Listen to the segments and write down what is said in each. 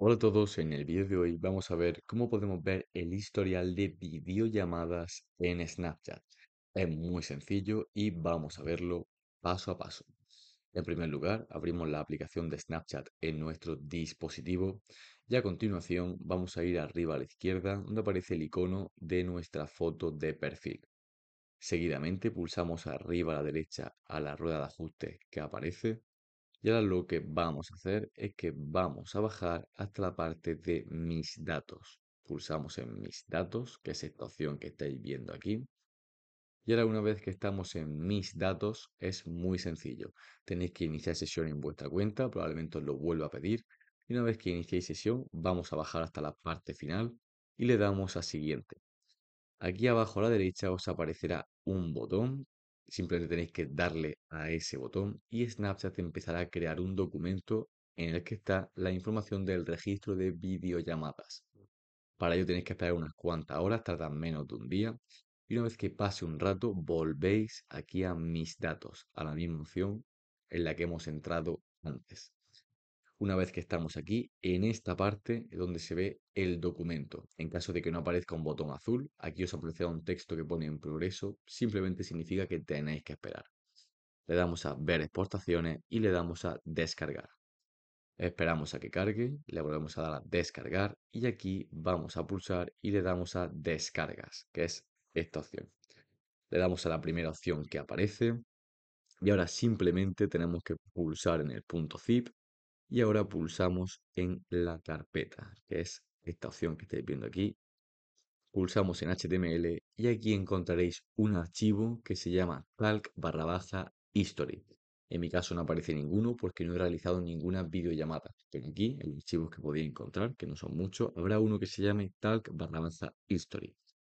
Hola a todos, en el vídeo de hoy vamos a ver cómo podemos ver el historial de videollamadas en Snapchat. Es muy sencillo y vamos a verlo paso a paso. En primer lugar, abrimos la aplicación de Snapchat en nuestro dispositivo y a continuación vamos a ir arriba a la izquierda donde aparece el icono de nuestra foto de perfil. Seguidamente pulsamos arriba a la derecha a la rueda de ajuste que aparece y ahora lo que vamos a hacer es que vamos a bajar hasta la parte de mis datos. Pulsamos en mis datos, que es esta opción que estáis viendo aquí. Y ahora una vez que estamos en mis datos es muy sencillo. Tenéis que iniciar sesión en vuestra cuenta, probablemente os lo vuelva a pedir. Y una vez que iniciéis sesión vamos a bajar hasta la parte final y le damos a siguiente. Aquí abajo a la derecha os aparecerá un botón Simplemente tenéis que darle a ese botón y Snapchat empezará a crear un documento en el que está la información del registro de videollamadas. Para ello tenéis que esperar unas cuantas horas, tardan menos de un día. Y una vez que pase un rato, volvéis aquí a mis datos, a la misma opción en la que hemos entrado antes una vez que estamos aquí en esta parte donde se ve el documento. En caso de que no aparezca un botón azul, aquí os aparecerá un texto que pone en progreso, simplemente significa que tenéis que esperar. Le damos a ver exportaciones y le damos a descargar. Esperamos a que cargue, le volvemos a dar a descargar y aquí vamos a pulsar y le damos a descargas, que es esta opción. Le damos a la primera opción que aparece y ahora simplemente tenemos que pulsar en el punto zip y ahora pulsamos en la carpeta, que es esta opción que estáis viendo aquí. Pulsamos en HTML y aquí encontraréis un archivo que se llama talk barra history. En mi caso no aparece ninguno porque no he realizado ninguna videollamada. Pero aquí, en los archivos que podéis encontrar, que no son muchos, habrá uno que se llame talk barra history.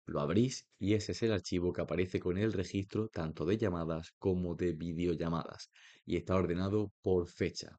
Lo abrís y ese es el archivo que aparece con el registro tanto de llamadas como de videollamadas. Y está ordenado por fecha.